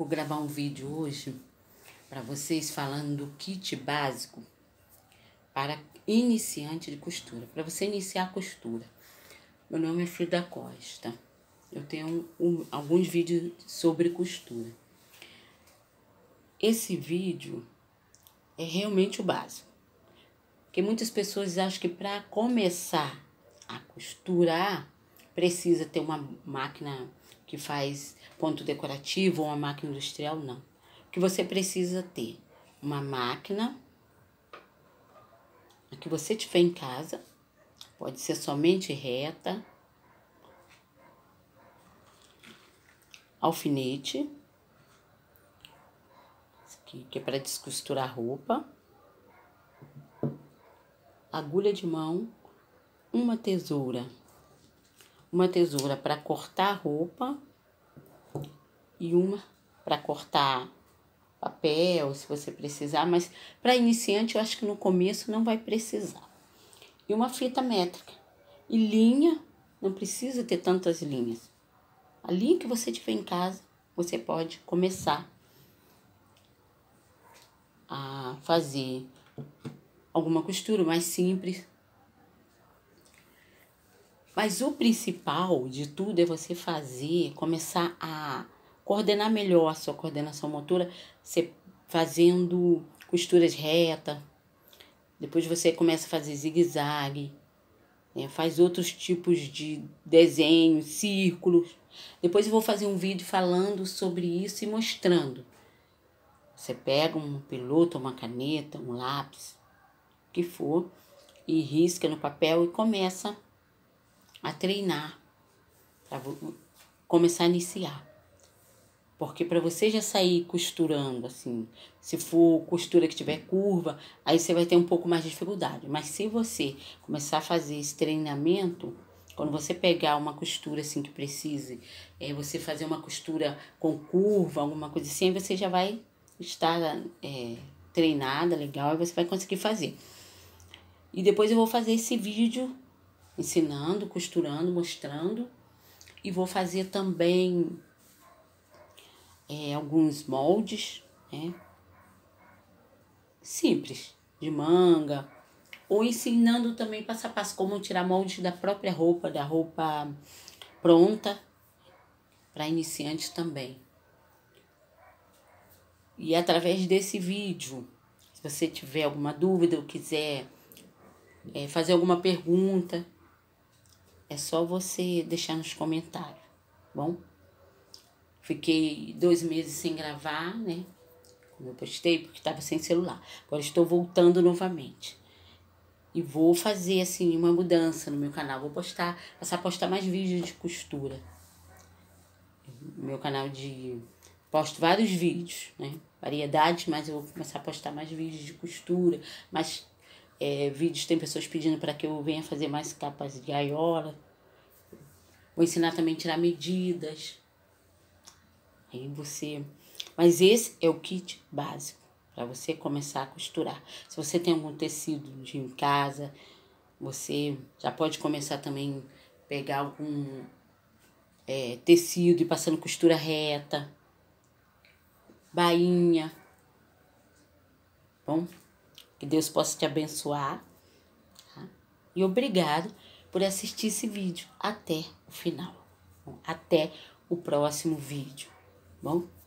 Vou gravar um vídeo hoje para vocês falando do kit básico para iniciante de costura, para você iniciar a costura. Meu nome é Frida Costa. Eu tenho um, alguns vídeos sobre costura. Esse vídeo é realmente o básico. Porque muitas pessoas acham que para começar a costurar precisa ter uma máquina que faz ponto decorativo ou uma máquina industrial, não. O que você precisa ter? Uma máquina a que você tiver em casa, pode ser somente reta, alfinete, que é para descosturar roupa, agulha de mão, uma tesoura uma tesoura para cortar roupa e uma para cortar papel, se você precisar, mas para iniciante eu acho que no começo não vai precisar. E uma fita métrica. E linha, não precisa ter tantas linhas. A linha que você tiver em casa, você pode começar a fazer alguma costura mais simples mas o principal de tudo é você fazer, começar a coordenar melhor a sua coordenação motora, você fazendo costuras reta. Depois você começa a fazer zigue-zague, né? faz outros tipos de desenhos, círculos. Depois eu vou fazer um vídeo falando sobre isso e mostrando. Você pega um piloto, uma caneta, um lápis, o que for, e risca no papel e começa a a treinar, para começar a iniciar. Porque para você já sair costurando, assim, se for costura que tiver curva, aí você vai ter um pouco mais de dificuldade. Mas se você começar a fazer esse treinamento, quando você pegar uma costura assim que precise, é, você fazer uma costura com curva, alguma coisa assim, você já vai estar é, treinada, legal, e você vai conseguir fazer. E depois eu vou fazer esse vídeo ensinando, costurando, mostrando. E vou fazer também é, alguns moldes, né? Simples, de manga. Ou ensinando também passo a passo como tirar moldes da própria roupa, da roupa pronta, para iniciantes também. E através desse vídeo, se você tiver alguma dúvida ou quiser é, fazer alguma pergunta, é só você deixar nos comentários, tá bom? Fiquei dois meses sem gravar, né? Como eu postei, porque estava sem celular. Agora estou voltando novamente. E vou fazer, assim, uma mudança no meu canal. Vou postar, passar a postar mais vídeos de costura. Meu canal de... Posto vários vídeos, né? Variedades, mas eu vou começar a postar mais vídeos de costura, mais é, vídeos, tem pessoas pedindo para que eu venha fazer mais capas de gaiola. Vou ensinar também a tirar medidas. Aí você. Mas esse é o kit básico para você começar a costurar. Se você tem algum tecido de em casa, você já pode começar também a pegar algum é, tecido e passando costura reta, bainha. Bom, que Deus possa te abençoar. Tá? E obrigado por assistir esse vídeo até o final. Até o próximo vídeo. Bom?